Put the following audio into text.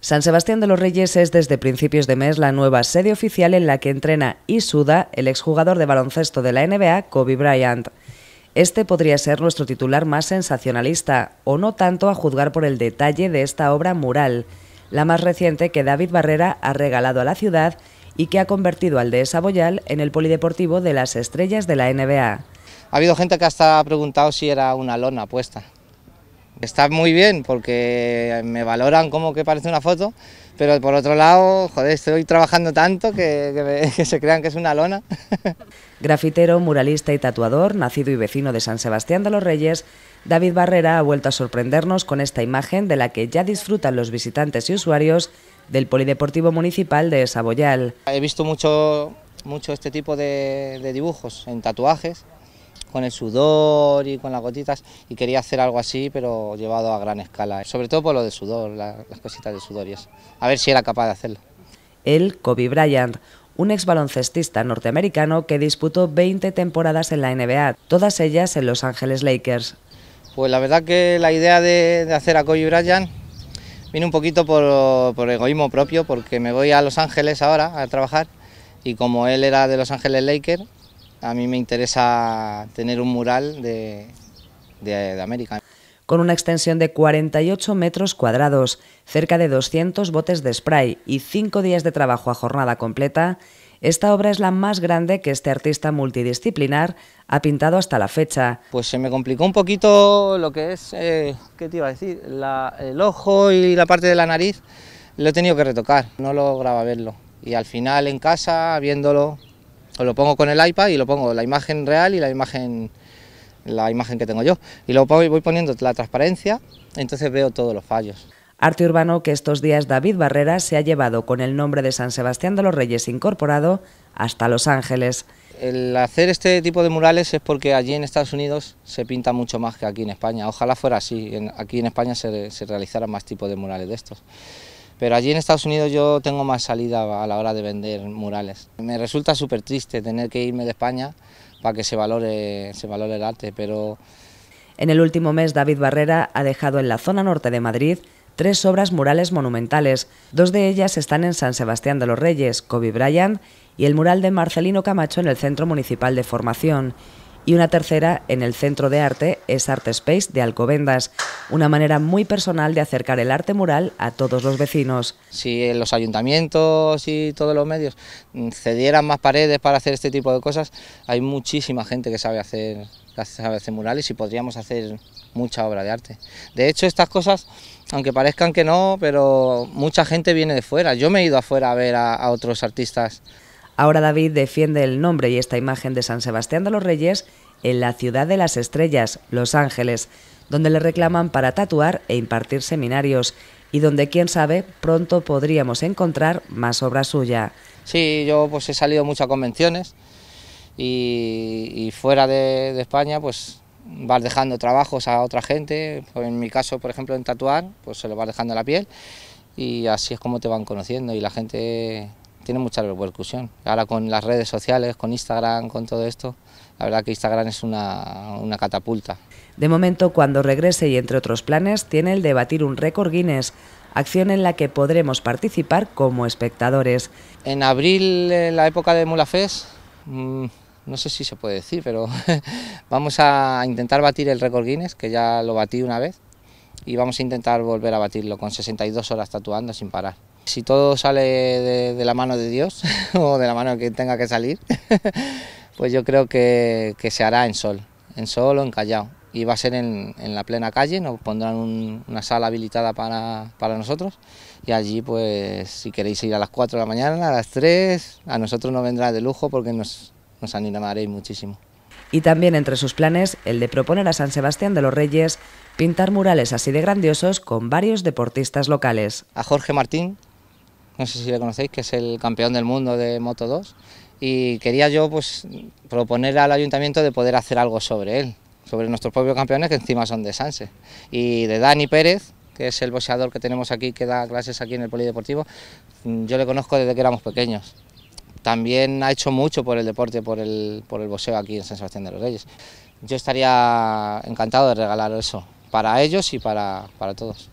San Sebastián de los Reyes es desde principios de mes la nueva sede oficial en la que entrena y suda el exjugador de baloncesto de la NBA, Kobe Bryant. Este podría ser nuestro titular más sensacionalista, o no tanto a juzgar por el detalle de esta obra mural, la más reciente que David Barrera ha regalado a la ciudad y que ha convertido al de Saboyal en el polideportivo de las estrellas de la NBA. Ha habido gente que hasta ha preguntado si era una lona puesta. Está muy bien porque me valoran como que parece una foto, pero por otro lado, joder, estoy trabajando tanto que, se crean que es una lona. Grafitero, muralista y tatuador, nacido y vecino de San Sebastián de los Reyes, David Barrera ha vuelto a sorprendernos con esta imagen de la que ya disfrutan los visitantes y usuarios del Polideportivo Municipal de Saboyal. He visto mucho, mucho este tipo de dibujos en tatuajes, con el sudor y con las gotitas y quería hacer algo así pero llevado a gran escala, sobre todo por lo de sudor, las cositas de sudor y a ver si era capaz de hacerlo. el Kobe Bryant, un ex baloncestista norteamericano que disputó 20 temporadas en la NBA, todas ellas en Los Ángeles Lakers. Pues la verdad que la idea de, hacer a Kobe Bryant ...viene un poquito por, por egoísmo propio porque me voy a Los Ángeles ahora a trabajar y como él era de Los Ángeles Lakers, a mí me interesa tener un mural de, América con una extensión de 48 metros cuadrados, cerca de 200 botes de spray y 5 días de trabajo a jornada completa, esta obra es la más grande que este artista multidisciplinar ha pintado hasta la fecha. Pues se me complicó un poquito lo que es, eh, ¿qué te iba a decir? el ojo y la parte de la nariz lo he tenido que retocar, no lograba verlo. Y al final en casa, viéndolo, lo pongo con el iPad y lo pongo la imagen real y la imagen, la imagen que tengo yo. Y luego voy poniendo la transparencia, entonces veo todos los fallos. Arte urbano que estos días David Barrera se ha llevado con el nombre de San Sebastián de los Reyes incorporado hasta Los Ángeles. El hacer este tipo de murales es porque allí en Estados Unidos se pinta mucho más que aquí en España. Ojalá fuera así, aquí en España se, se realizaran más tipos de murales de estos. Pero allí en Estados Unidos yo tengo más salida a la hora de vender murales. Me resulta súper triste tener que irme de España para que se valore, se valore el arte, pero... En el último mes, David Barrera ha dejado en la zona norte de Madrid tres obras murales monumentales. Dos de ellas están en San Sebastián de los Reyes, Kobe Bryant, y el mural de Marcelino Camacho en el Centro Municipal de Formación y una tercera en el Centro de Arte es Art Space de Alcobendas, una manera muy personal de acercar el arte mural a todos los vecinos. Si los ayuntamientos y todos los medios cedieran más paredes para hacer este tipo de cosas, hay muchísima gente que sabe hacer, murales y podríamos hacer mucha obra de arte. De hecho, estas cosas, aunque parezcan que no, pero mucha gente viene de fuera. Yo me he ido afuera a ver a otros artistas Ahora David defiende el nombre y esta imagen de San Sebastián de los Reyes en la ciudad de las estrellas, Los Ángeles, donde le reclaman para tatuar e impartir seminarios y donde, quién sabe, pronto podríamos encontrar más obra suya. Sí, yo pues he salido mucho a convenciones y, fuera de, España pues vas dejando trabajos a otra gente, pues, en mi caso por ejemplo en tatuar, pues se lo vas dejando a la piel y así es como te van conociendo y la gente tiene mucha repercusión. Ahora con las redes sociales, con Instagram, con todo esto, la verdad que Instagram es una, catapulta. De momento, cuando regrese y entre otros planes, tiene el de batir un récord Guinness, acción en la que podremos participar como espectadores. En abril, eh, la época de Mulafest, mm, no sé si se puede decir, pero vamos a intentar batir el récord Guinness, que ya lo batí una vez, y vamos a intentar volver a batirlo con 62 horas tatuando sin parar. Si todo sale de, la mano de Dios o de la mano de tenga que salir, pues yo creo que, se hará en sol, en sol o en Callao. Y va a ser en, la plena calle, nos pondrán una sala habilitada para, nosotros y allí pues si queréis ir a las 4 de la mañana, a las 3, a nosotros no vendrá de lujo porque nos, nos animaréis muchísimo. Y también entre sus planes el de proponer a San Sebastián de los Reyes pintar murales así de grandiosos con varios deportistas locales. A Jorge Martín, no sé si le conocéis, que es el campeón del mundo de Moto 2, y quería yo pues, proponer al ayuntamiento de poder hacer algo sobre él, sobre nuestros propios campeones que encima son de Sanse, y de Dani Pérez, que es el boxeador que tenemos aquí, que da clases aquí en el Polideportivo, mm, yo le conozco desde que éramos pequeños. También ha hecho mucho por el deporte, por el, por el boxeo aquí en San Sebastián de los Reyes. Yo estaría encantado de regalar eso para ellos y para, para todos.